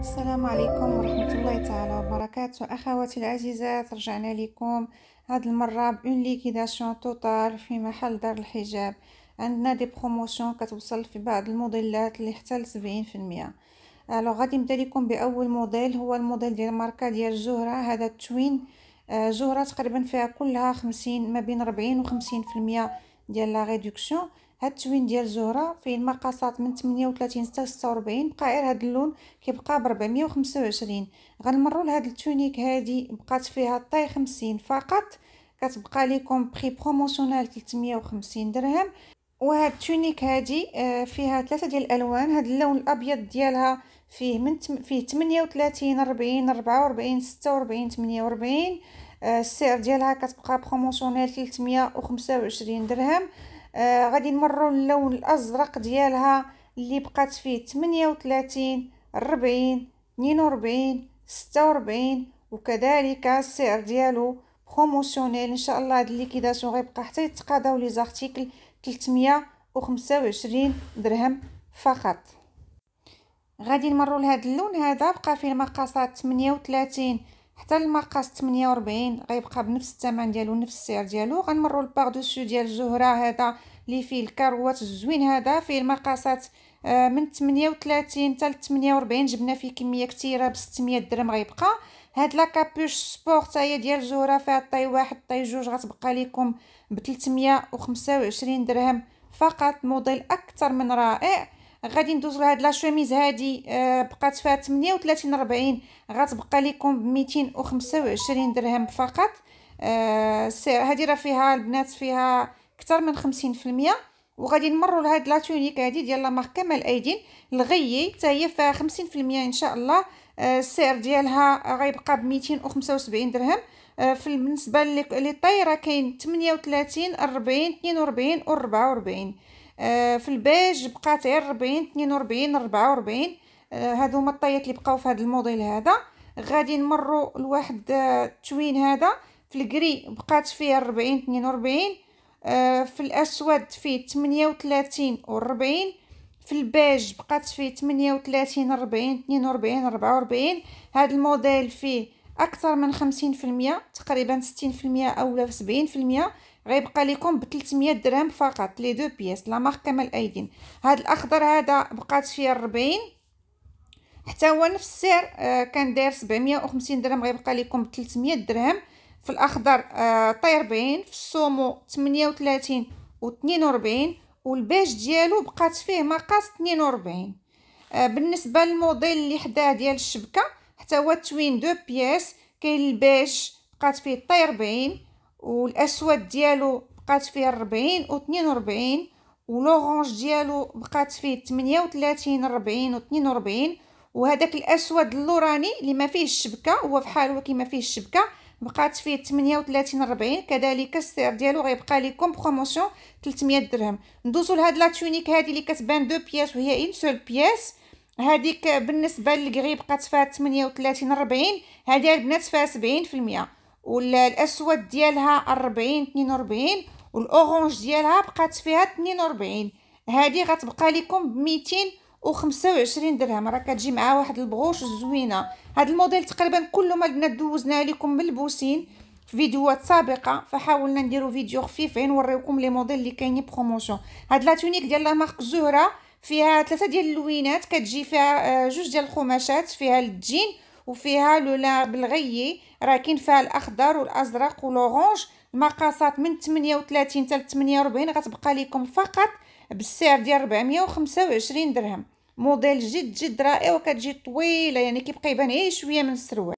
السلام عليكم ورحمة الله تعالى وبركاته أخواتي العزيزات رجعنا لكم هاد المرة بأون ليكيداسيون توتال في محل دار الحجاب عندنا دي بروموسيون كتوصل في بعض الموديلات اللي حتى لسبعين في المية الو غادي نبدا لكم باول موديل هو الموديل ديال ماركه ديال زهره هذا التوين آه، زهره تقريبا فيها كلها خمسين ما بين ربعين وخمسين في المية ديال لا ريدكسيون هاد التوين ديال زهرة فين مقاسات من تمنية وتلاتين ستة ستة وربعين قائر هاد اللون كيبقا بربعمية وخمسة وعشرين غنمرو لهاد التونيك هادي بقات فيها طاي خمسين فقط كتبقى ليكم بخي بروموسيونال تلتمية وخمسين درهم وهاد التونيك هادي آه، فيها تلاتة ديال الألوان هاد اللون الأبيض ديالها فيه من تم فيه تمنية وتلاتين ربعين ربعة وربعين ستة وربعين تمنية وربعين آه، السعر ديالها كتبقى بروموسيونال تلتمية وخمسة وعشرين درهم آه غادي نمروا للون الازرق ديالها اللي بقات فيه 38 40 42 46 وكذلك السعر ديالو بروموسيونيل ان شاء الله هاد كيداسو غيبقى حتى يتقاضاو لي زارتيكل 325 درهم فقط غادي نمروا لهذا اللون هذا بقى فيه المقاسات 38 حتى المقاس 48 غيبقى بنفس الثمن ديالو نفس السعر ديالو غنمروا للباغ دوسو ديال الزهره هذا اللي فيه الكروات الزوين هذا فيه المقاسات آه، من 38 حتى ل 48 جبنا فيه كميه كثيره ب 600 درهم غيبقى هاد لا كابوش سبور تاهي ديال زهره فيها طي واحد طي جوج غتبقى لكم ب 325 درهم فقط موديل اكثر من رائع غادي ندوز لهاد لا شوميز هادي بقات فيها 38 40 غتبقى لكم ب 225 درهم فقط آه، هادي راه فيها البنات فيها اكثر من 50% وغادي نمروا لهاد لا تونيك هادي ديال لا مارك كمال ايدين الغيي حتى هي فيها 50% ان شاء الله آه، السعر ديالها غيبقى ب 275 درهم آه، في بالنسبه للطي راه كاين 38 40 42 و 44 آه، في البيج بقات غير 40 42 44 هادو هما الطيات اللي بقاو في هذا الموديل هذا غادي نمروا لواحد آه، التوين هذا في الكري بقات فيه 40 42 في الاسود فيه 38 و 40 في البيج بقات فيه 38 40 42 44 هذا الموديل فيه اكثر من 50% تقريبا 60% اولا 70% غيبقى لكم ب 300 درهم فقط لي دو بياس لا مارك كمال ايدين هذا الاخضر هذا بقات فيه 40 حتى هو نفس السعر آه، كان داير 750 درهم غيبقى لكم ب 300 درهم في الاخضر آه طي 40 في السومو 38 و 42 والباج ديالو بقات فيه مقاس 42 آه، بالنسبه للموديل اللي حداه ديال الشبكه حتى هو توين دو بياس كاين الباج بقات فيه طي 40 والاسود ديالو بقات فيه 40 و 42 ولورانج ديالو بقات فيه 38 40 و 42 وهذاك الاسود اللوراني اللي ما فيهش الشبكه هو فحال هو كما فيه الشبكه بقات فيه 38 40 كذلك السعر ديالو غيبقى لكم بروموسيون 300 درهم ندوزو لهاد لا تونيك هذه اللي كتبان دو بياس وهي اون سول بياس هذيك بالنسبه للكري بقات فيها 38 40 هذه البنات فيها 70% والاسود ديالها 40 42 والاورانج ديالها بقات فيها 42 هذه غتبقى لكم ب 225 درهم راه كتجي معها واحد البغوش زوينه هذا الموديل تقريبا كله ما البنات دوزناه لكم من البوسين في فيديوهات سابقه فحاولنا نديرو فيديو خفيفين نوريكم لي موديل اللي كاينين بروموسيون هاد لا تونيك ديال لا مارك زهره فيها ثلاثه ديال اللوينات كتجي فيها آه، جوج ديال القماشات فيها الدجين وفيها لولا بالغي كاين فيها الاخضر والازرق والاورانج المقاسات من 38 حتى 48 غتبقى لكم فقط بالسعر ديال 425 درهم موديل جد جد رائع وكتجي طويله يعني كيبقى يبان غير شويه من السروال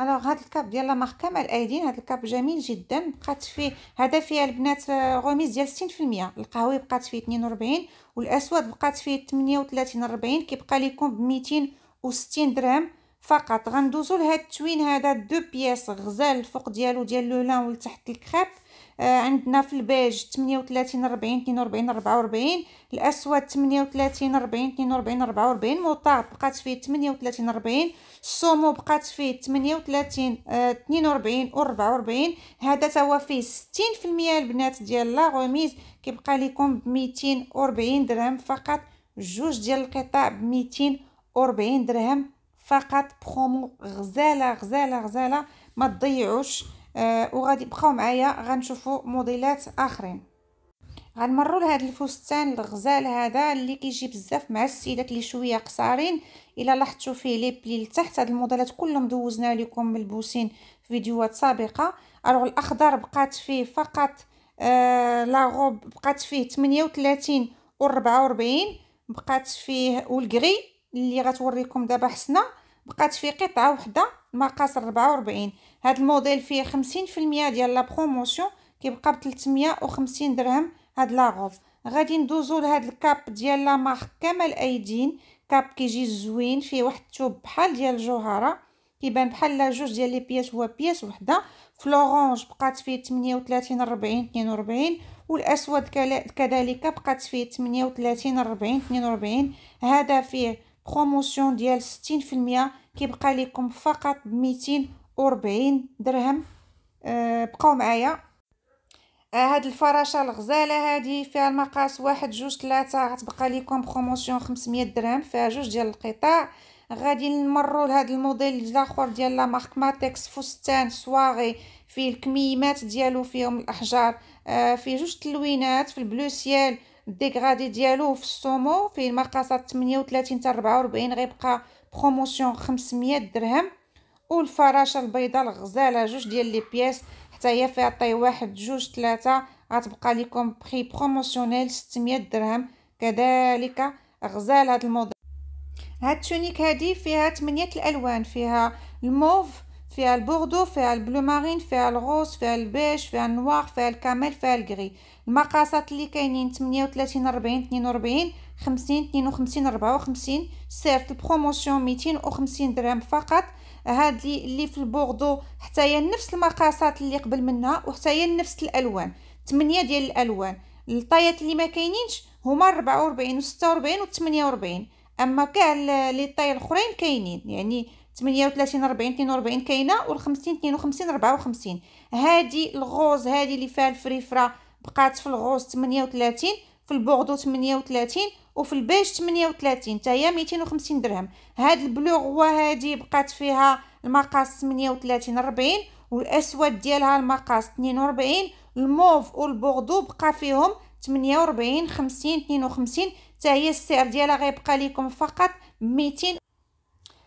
الوغ هاد الكاب ديال لا ماركه مع ايدين هاد الكاب جميل جدا بقات فيه هذا فيها البنات غوميز ديال 60% القهوي بقات فيه 42 والاسود بقات فيه 38 40 كيبقى لكم ب 260 درهم فقط غندوزو لهاد التوين هذا دو بياس غزال الفوق ديالو ديال لو لان ولتحت الكريب آه عندنا في البيج 38 40 42 44 الاسود 38 40 42 44 موطار بقات فيه 38 40 الصومو بقات فيه 38 آه 42 و 44 هذا تا هو فيه 60% البنات ديال لا غوميز كيبقى لكم ب 240 درهم فقط جوج ديال القطع ب 240 درهم فقط برومو غزاله غزاله غزاله ما تضيعوش آه وغادي بقاو معايا غنشوفوا موديلات اخرين غنمروا لهذا الفستان الغزال هذا اللي كيجي بزاف مع السيدات اللي شويه قصارين الا لاحظتوا فيه لي بلي لتحت هاد الموديلات كلهم دوزنا لكم ملبوسين في فيديوهات سابقه الوغ الاخضر بقات فيه فقط آه روب بقات فيه 38 و 44 بقات فيه والكري اللي غتوريكم دابا حسنا بقات في قطعه وحده مقاس 44 هاد الموديل فيه 50% ديال لا بروموسيون كيبقى ب 350 درهم هاد لاغوف غادي ندوزو لهاد الكاب ديال لا مارك كمال ايدين كاب كيجي زوين فيه واحد الثوب بحال ديال الجوهره كيبان بحال لا جوج ديال لي بياس هو بياس وحده فلورانج بقات فيه 38 40 42 والاسود كذلك بقات فيه 38 40 42 هذا فيه بروموسيون ديال 60% كيبقى لكم فقط بميتين وربعين درهم أه بقاو معايا آه، هاد الفراشه الغزاله هادي فيها المقاس واحد جوج ثلاثة غتبقى لكم بروموسيون خمسمية درهم فيها جوج ديال القطاع غادي نمرو لهاد الموديل الاخر ديال لامارك ماتكس فستان سواغي فيه الكميمات ديالو فيهم الاحجار آه فيه جوج تلوينات في البلو سيال ديكغادي ديالو في السومو فيه المقاسات 38 حتى 44 غيبقى بروموسيون 500 درهم والفراشه البيضاء الغزاله جوج ديال لي بياس حتى هي فيها طي واحد جوج ثلاثه غتبقى لكم بخي بروموسيونيل 600 درهم كذلك غزال هذا الموديل هاد التونيك هادي فيها 8 الالوان فيها الموف فيها البوردو فيها البلو مارين فيها الغوص فيها البيج فيها النوار فيها الكامل فيها الكري المقاسات اللي كاينين 38 40 42 50 52 54 سيرت البروموسيون 250 درهم فقط هاد اللي في البوردو حتى هي نفس المقاسات اللي قبل منها وحتى هي نفس الالوان 8 ديال الالوان الطايات اللي ما كاينينش هما 44 و 46 و 48 اما كاع لي طاي الاخرين كاينين يعني 38 40 42 كاينه و50 52 54 هادي الغوز هادي اللي فيها الفريفره بقات في الغوز 38 في البوردو 38 وفي البيج 38 حتى هي 250 درهم هاد البلوغوا هادي بقات فيها المقاس 38 40 والاسود ديالها المقاس 42 الموف والبوردو بقى فيهم 48 50 52 حتى هي السعر ديالها غيبقى لكم فقط ميتين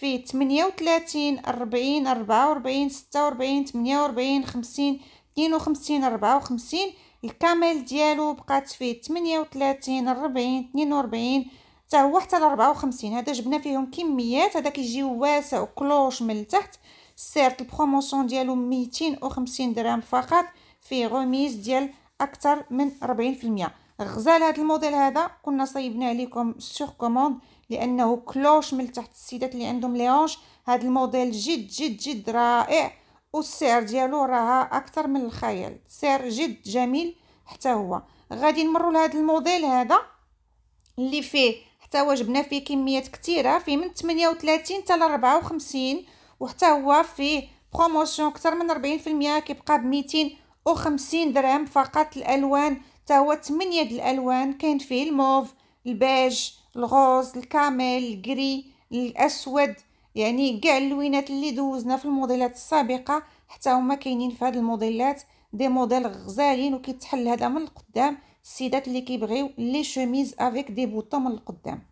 فيه 38 40 44 46 48 50 52 54 الكامل ديالو بقات فيه 38 40 42 حتى هو حتى ل 54 هذا جبنا فيهم كميات هذا كيجي واسع وكلوش من التحت سيرت البروموسيون ديالو 250 درهم فقط في غوميز ديال اكثر من 40% غزال هذا الموديل هذا كنا صايبناه لكم سور كوموند لانه كلوش من تحت السيدات اللي عندهم ليونش هذا الموديل جد جد جد رائع والسعر ديالو راه اكثر من الخيال سعر جد جميل حتى هو غادي نمروا لهذا الموديل هذا اللي فيه حتى هو جبنا فيه كميات كثيره فيه من 38 حتى ل 54 وحتى هو فيه بروموسيون اكثر من 40% كيبقى ب 250 درهم فقط الالوان حتى هو 8 د الالوان كاين فيه الموف البيج الغوز الكامل الكري الاسود يعني كاع اللوينات اللي دوزنا في الموديلات السابقه حتى هما كاينين في هاد الموديلات دي موديل غزالين وكيتحل هذا من القدام السيدات اللي كيبغيو لي شوميز افيك دي بوطو من القدام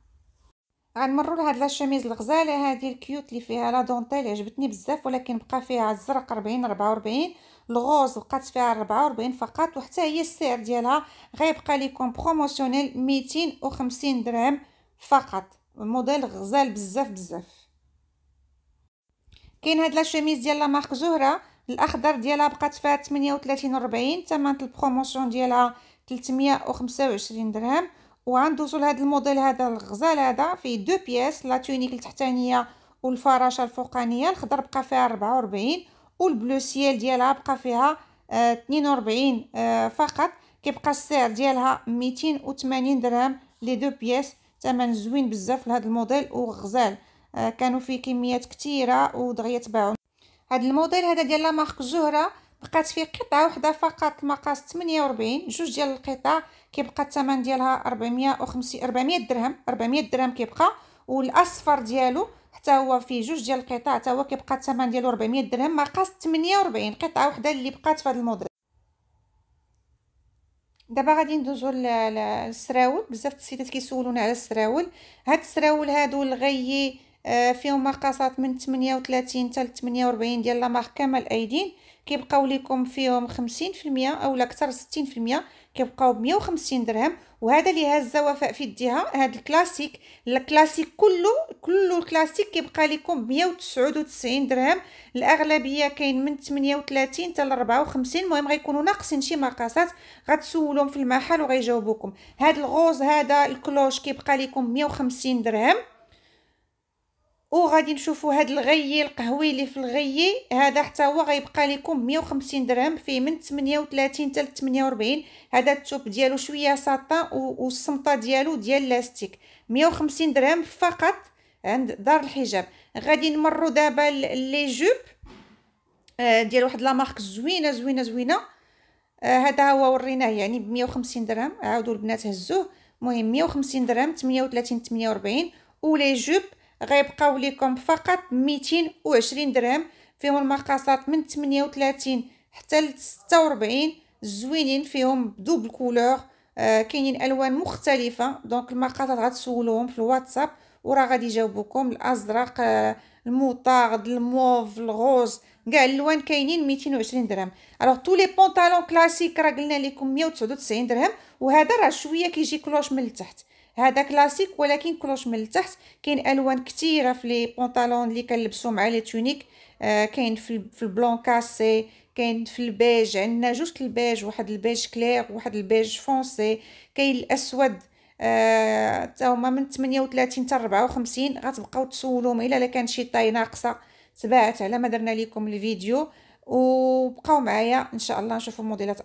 غنمروا لهاد لا شوميز الغزاله هذه الكيوت اللي فيها لا دونتيل عجبتني بزاف ولكن بقى فيها الزرق 40 44 الغوز بقات فيها 44 فقط وحتى هي السعر ديالها غيبقى ليكم بروموسيونيل 250 درهم فقط موديل غزال بزاف بزاف كاين هاد لا شيميز ديال لا مارك زهره الاخضر ديالها بقات فيها 38 و40 ثمن البروموسيون ديالها 325 درهم وعندو وغندوزو هاد الموديل هذا الغزال هذا في دو بياس لا تونيك التحتانيه والفراشه الفوقانيه الخضر بقى فيها 44 والبلو سيل ديالها بقى فيها اه 42 اه فقط كيبقى السعر ديالها 280 درهم لي دو بياس ثمن زوين بزاف لهذا الموديل وغزال آه كانوا فيه كميات كثيره ودغيا تباعوا هذا الموديل هذا ديال لا مارك زهره بقات فيه قطعه واحده فقط مقاس 48 جوج ديال القطع كيبقى الثمن ديالها 450 400 درهم 400 درهم كيبقى والاصفر ديالو حتى هو فيه جوج ديال القطع حتى هو كيبقى الثمن ديالو 400 درهم مقاس 48 قطعه واحده اللي بقات في هذا الموديل دابا غادي ندوزو للسراول بزاف السيدات كيسولونا على السراول هاد السراول هادو الغي آه، فيهم مقاسات من 38 حتى ل 48 ديال لا كامل ايدين كيبقاو ليكم فيهم 50% اولا اكثر 60% كيبقاو ب 150 درهم وهذا اللي هازه وفاء في يديها هذا الكلاسيك الكلاسيك كله كله الكلاسيك كيبقى لكم ب 199 درهم الاغلبيه كاين من 38 حتى ل 54 المهم غيكونوا ناقصين شي مقاسات غتسولهم في المحل وغيجاوبوكم هذا الغوز هذا الكلوش كيبقى لكم 150 درهم وغادي نشوفوا هاد الغي القهوي اللي في الغي هذا حتى هو غيبقى لكم 150 درهم فيه من 38 حتى 48 هذا التوب ديالو شويه ساطا والسمطه ديالو ديال لاستيك 150 درهم فقط عند دار الحجاب غادي نمروا دابا لي جوب آه، ديال واحد لا مارك زوينه زوينه زوينه آه، هذا هو وريناه يعني ب 150 درهم عاودوا البنات هزوه المهم 150 درهم 38 48 ولي جوب غيبقاو ليكم فقط 220 درهم فيهم المقاسات من 38 حتى ل 46 زوينين فيهم دوبل كولور آه كاينين الوان مختلفه دونك المقاسات غتسولوهم في الواتساب وراه غادي يجاوبوكم الازرق آه الموطارد الموف الغوز كاع الالوان كاينين 220 درهم الوغ تو لي بونطالون كلاسيك راه قلنا لكم 199 درهم وهذا راه شويه كيجي كلوش من التحت هذا كلاسيك ولكن كروش من التحت كاين الوان كثيره في لي بونطالون اللي كنلبسو مع لي تونيك آه كاين في في البلون كاسي كاين في البيج عندنا جوج البيج واحد البيج كلير واحد البيج فونسي كاين الاسود آه تا هما من 38 حتى 54 غتبقاو تسولهم الا لا كان شي طاي ناقصه تبعت على ما درنا لكم الفيديو وبقاو معايا ان شاء الله نشوفوا موديلات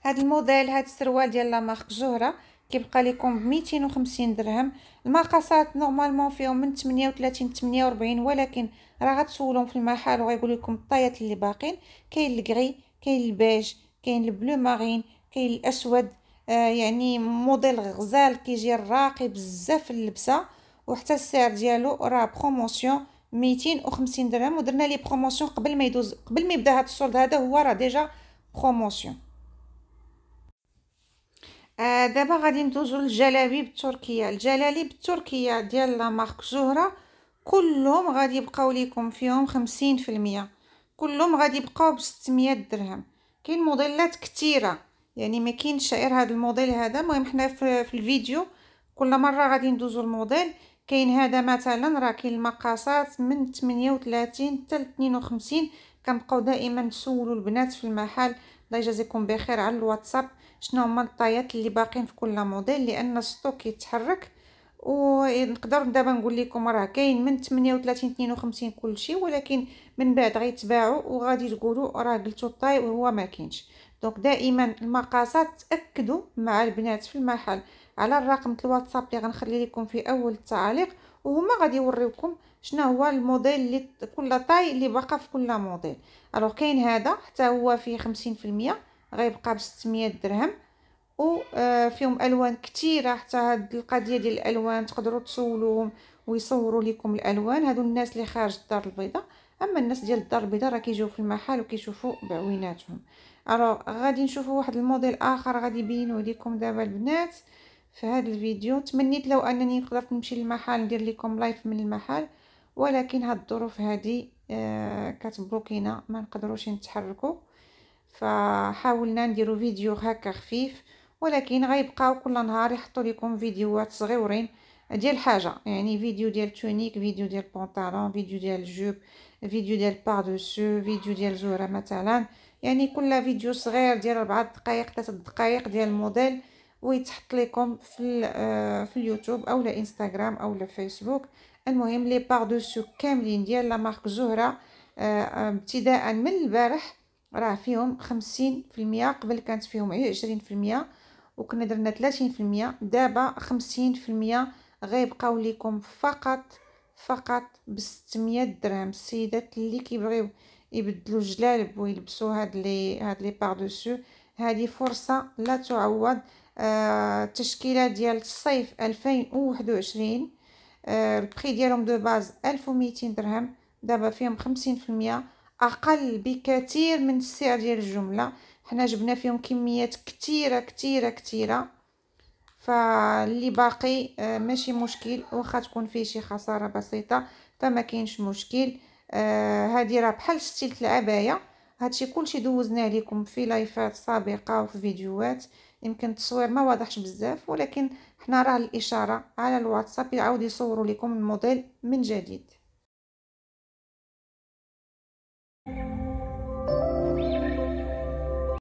هذا الموديل هذا السروال ديال لا مارك زهره كيبقى لكم ب 250 درهم المقاسات نورمالمون فيهم من 38 ل 48 ولكن راه غتسولهم في المحل وغيقول لكم الطيات اللي باقين كاين الكري كاين البيج كاين البلو مارين كاين الاسود آه يعني موديل غزال كيجي راقي بزاف في اللبسه وحتى السعر ديالو راه بروموسيون 250 درهم ودرنا ليه بروموسيون قبل ما يدوز قبل ما يبدا هذا السولد هذا هو راه ديجا بروموسيون آه دابا غادي ندوزو للجلاليب التركيه الجلاليب التركيه ديال لا مارك زهره كلهم غادي يبقاو ليكم فيهم خمسين في المية كلهم غادي يبقاو بستمية درهم كاين موديلات كتيره يعني ما كاينش غير هذا الموديل هذا المهم حنا في, في الفيديو كل مره غادي ندوزو الموديل كاين هذا مثلا راه كاين المقاسات من 38 حتى 52 كنبقاو دائما نسولو البنات في المحل الله يجازيكم بخير على الواتساب شنو هما الطايات اللي باقين في كل موديل لان الستوك يتحرك ونقدر دابا نقول لكم راه كاين من 38 52 كلشي ولكن من بعد غيتباعوا وغادي تقولوا راه قلتوا الطاي وهو ما كاينش دونك دائما المقاسات تاكدوا مع البنات في المحل على الرقم الواتساب اللي غنخلي لكم في اول التعليق وهما غادي يوريوكم شنو هو الموديل اللي كل طاي اللي باقا في كل موديل الوغ كاين هذا حتى هو فيه خمسين في المية غيبقى ب 600 درهم و آه، فيهم الوان كثيره حتى هاد القضيه ديال الالوان تقدروا تسولوهم ويصوروا لكم الالوان هادو الناس اللي خارج الدار البيضاء اما الناس ديال الدار البيضاء راه كيجيو في المحل وكيشوفوا بعويناتهم الو غادي نشوفوا واحد الموديل اخر غادي يبينوه لكم دابا البنات في هذا الفيديو تمنيت لو انني قدرت نمشي للمحل ندير لكم لايف من المحل ولكن هاد الظروف هادي آه كتبلوكينا ما نقدروش نتحركو فحاولنا نديرو فيديو هكا خفيف ولكن غيبقاو كل نهار يحطوا لكم فيديوهات صغيورين ديال حاجه يعني فيديو ديال تونيك فيديو ديال بونطالون فيديو ديال الجوب فيديو ديال باردوسو فيديو ديال زهره مثلا يعني كل فيديو صغير ديال 4 دقائق 3 دقائق ديال الموديل ويتحط لكم في آه، في اليوتيوب او لا انستغرام او لا فيسبوك المهم لي باغ دو سو كاملين ديال لا مارك زهره آه، ابتداء من البارح راه فيهم خمسين في المية قبل كانت فيهم عشرين في المية وكنا درنا ثلاثين في المية دابا خمسين في المية غيبقاو ليكم فقط فقط بستمية درهم السيدات اللي كيبغيو يبدلو الجلالب ويلبسو هاد لي هاد لي باردوسو هادي فرصة لا تعوض آه التشكيلة ديال الصيف ألفين وواحد وعشرين آه، البخي ديالهم دو باز 1200 درهم دابا فيهم 50% اقل بكثير من السعر ديال الجمله حنا جبنا فيهم كميات كثيره كثيره كثيره فاللي باقي آه، ماشي مشكل واخا تكون فيه شي خساره بسيطه فما كاينش مشكل هذه آه، راه بحال ستيلت العبايه هادشي كلشي دوزناه لكم في لايفات سابقه وفي فيديوهات يمكن التصوير ما واضحش بزاف ولكن راه الإشارة على الواتساب يعاود يصوروا لكم الموديل من جديد